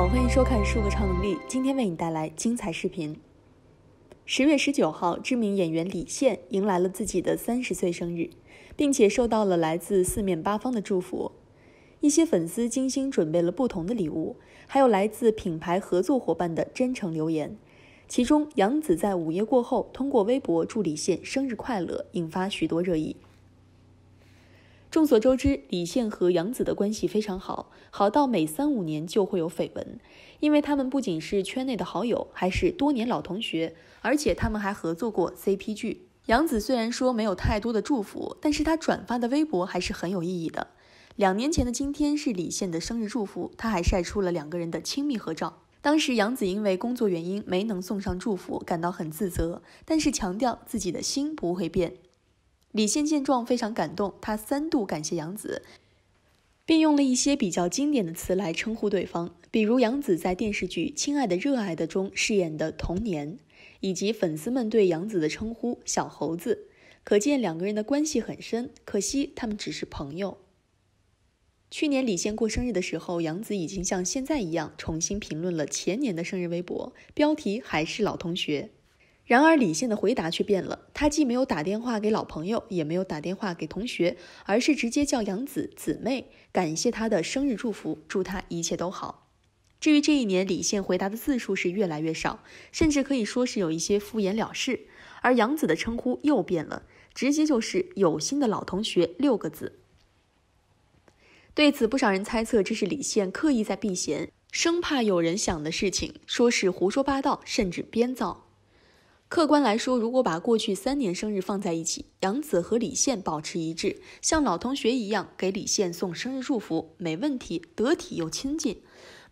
好，欢迎收看《数个超能力》，今天为你带来精彩视频。十月十九号，知名演员李现迎来了自己的三十岁生日，并且受到了来自四面八方的祝福。一些粉丝精心准备了不同的礼物，还有来自品牌合作伙伴的真诚留言。其中，杨紫在午夜过后通过微博祝李现生日快乐，引发许多热议。众所周知，李现和杨紫的关系非常好，好到每三五年就会有绯闻。因为他们不仅是圈内的好友，还是多年老同学，而且他们还合作过 CP 剧。杨紫虽然说没有太多的祝福，但是她转发的微博还是很有意义的。两年前的今天是李现的生日祝福，他还晒出了两个人的亲密合照。当时杨紫因为工作原因没能送上祝福，感到很自责，但是强调自己的心不会变。李现见状非常感动，他三度感谢杨子，并用了一些比较经典的词来称呼对方，比如杨子在电视剧《亲爱的热爱的》中饰演的童年，以及粉丝们对杨子的称呼“小猴子”，可见两个人的关系很深。可惜他们只是朋友。去年李现过生日的时候，杨子已经像现在一样重新评论了前年的生日微博，标题还是“老同学”。然而李现的回答却变了，他既没有打电话给老朋友，也没有打电话给同学，而是直接叫杨子姊妹感谢他的生日祝福，祝他一切都好。至于这一年，李现回答的字数是越来越少，甚至可以说是有一些敷衍了事。而杨子的称呼又变了，直接就是“有心的老同学”六个字。对此，不少人猜测这是李现刻意在避嫌，生怕有人想的事情说是胡说八道，甚至编造。客观来说，如果把过去三年生日放在一起，杨子和李现保持一致，像老同学一样给李现送生日祝福，没问题，得体又亲近。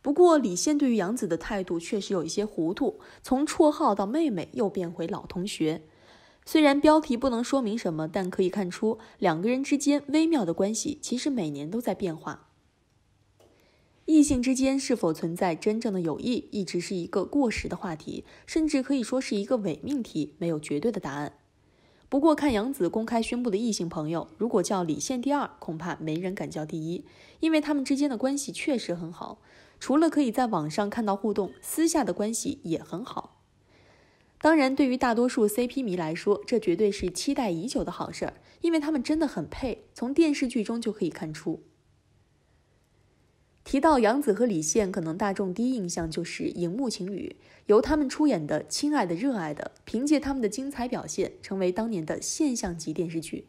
不过李现对于杨子的态度确实有一些糊涂，从绰号到妹妹又变回老同学。虽然标题不能说明什么，但可以看出两个人之间微妙的关系其实每年都在变化。异性之间是否存在真正的友谊，一直是一个过时的话题，甚至可以说是一个伪命题，没有绝对的答案。不过，看杨子公开宣布的异性朋友，如果叫李现第二，恐怕没人敢叫第一，因为他们之间的关系确实很好。除了可以在网上看到互动，私下的关系也很好。当然，对于大多数 CP 迷来说，这绝对是期待已久的好事儿，因为他们真的很配，从电视剧中就可以看出。提到杨紫和李现，可能大众第一印象就是荧幕情侣。由他们出演的《亲爱的热爱的》，凭借他们的精彩表现，成为当年的现象级电视剧。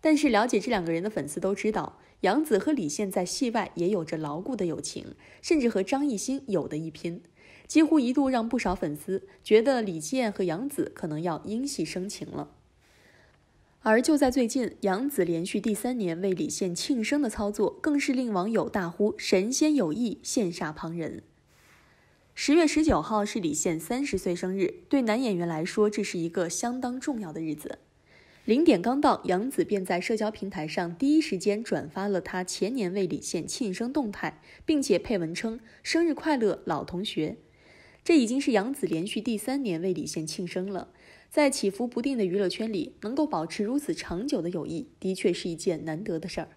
但是，了解这两个人的粉丝都知道，杨紫和李现在戏外也有着牢固的友情，甚至和张艺兴有的一拼，几乎一度让不少粉丝觉得李健和杨紫可能要因戏生情了。而就在最近，杨紫连续第三年为李现庆生的操作，更是令网友大呼“神仙有意，羡煞旁人”。十月十九号是李现三十岁生日，对男演员来说，这是一个相当重要的日子。零点刚到，杨紫便在社交平台上第一时间转发了他前年为李现庆生动态，并且配文称：“生日快乐，老同学。”这已经是杨紫连续第三年为李现庆生了。在起伏不定的娱乐圈里，能够保持如此长久的友谊，的确是一件难得的事儿。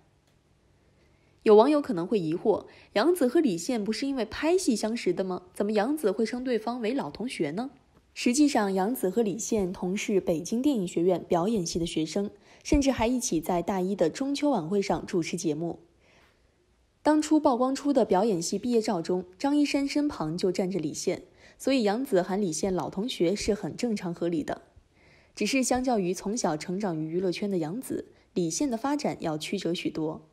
有网友可能会疑惑：杨紫和李现不是因为拍戏相识的吗？怎么杨紫会称对方为老同学呢？实际上，杨紫和李现同是北京电影学院表演系的学生，甚至还一起在大一的中秋晚会上主持节目。当初曝光出的表演系毕业照中，张一山身旁就站着李现。所以，杨子喊李现老同学是很正常合理的。只是相较于从小成长于娱乐圈的杨子，李现的发展要曲折许多。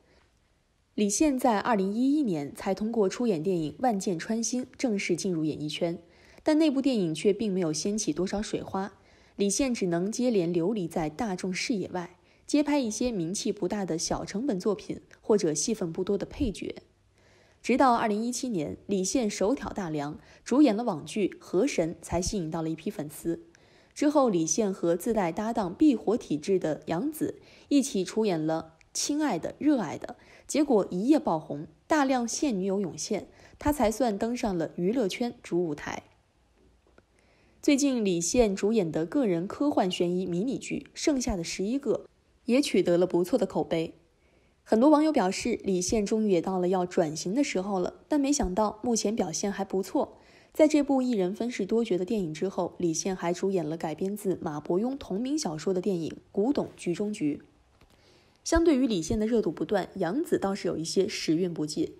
李现在二零一一年才通过出演电影《万箭穿心》正式进入演艺圈，但那部电影却并没有掀起多少水花，李现只能接连流离在大众视野外，接拍一些名气不大的小成本作品或者戏份不多的配角。直到二零一七年，李现首挑大梁主演了网剧《河神》，才吸引到了一批粉丝。之后，李现和自带搭档必火体质的杨紫一起出演了《亲爱的热爱的》，结果一夜爆红，大量现女友涌现，他才算登上了娱乐圈主舞台。最近，李现主演的个人科幻悬疑迷你剧《剩下的十一个》也取得了不错的口碑。很多网友表示，李现终于也到了要转型的时候了，但没想到目前表现还不错。在这部一人分饰多角的电影之后，李现还主演了改编自马伯庸同名小说的电影《古董局中局》。相对于李现的热度不断，杨紫倒是有一些时运不济。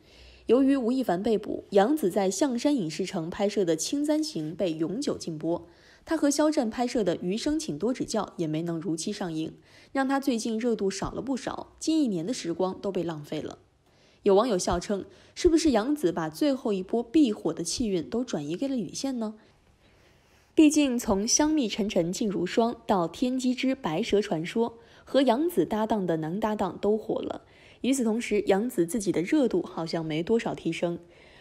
由于吴亦凡被捕，杨紫在象山影视城拍摄的《青簪行》被永久禁播。他和肖战拍摄的《余生，请多指教》也没能如期上映，让他最近热度少了不少，近一年的时光都被浪费了。有网友笑称：“是不是杨紫把最后一波必火的气运都转移给了雨线呢？”毕竟从《香蜜沉沉烬如霜》到《天机之白蛇传说》，和杨紫搭档的男搭档都火了，与此同时，杨紫自己的热度好像没多少提升。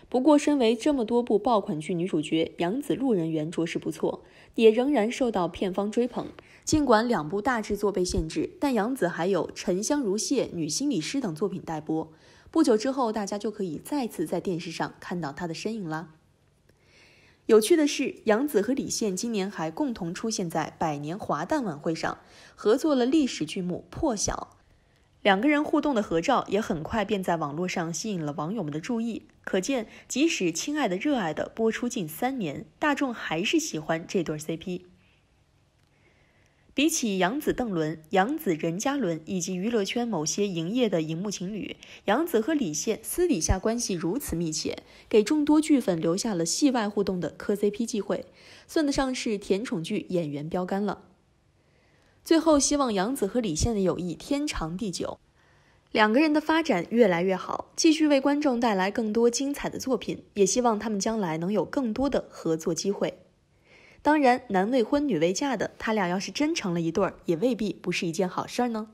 不过，身为这么多部爆款剧女主角，杨紫路人缘着实不错，也仍然受到片方追捧。尽管两部大制作被限制，但杨紫还有《沉香如屑》《女心理师》等作品待播，不久之后大家就可以再次在电视上看到她的身影啦。有趣的是，杨紫和李现今年还共同出现在百年华诞晚会上，合作了历史剧目《破晓》。两个人互动的合照也很快便在网络上吸引了网友们的注意，可见即使《亲爱的热爱的》播出近三年，大众还是喜欢这对 CP。比起杨紫邓伦、杨紫任嘉伦以及娱乐圈某些营业的荧幕情侣，杨紫和李现私底下关系如此密切，给众多剧粉留下了戏外互动的磕 CP 机会，算得上是甜宠剧演员标杆了。最后，希望杨子和李现的友谊天长地久，两个人的发展越来越好，继续为观众带来更多精彩的作品。也希望他们将来能有更多的合作机会。当然，男未婚女未嫁的他俩，要是真成了一对儿，也未必不是一件好事儿呢。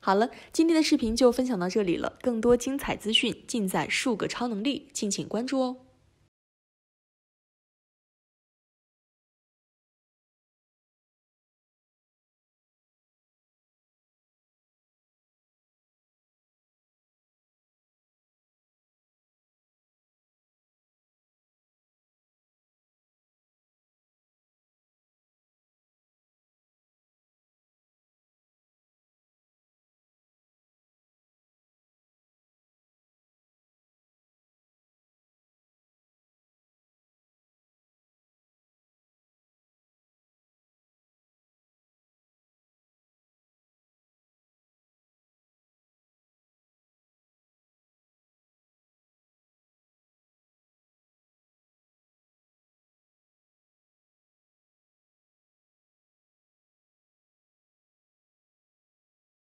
好了，今天的视频就分享到这里了，更多精彩资讯尽在数个超能力，敬请关注哦。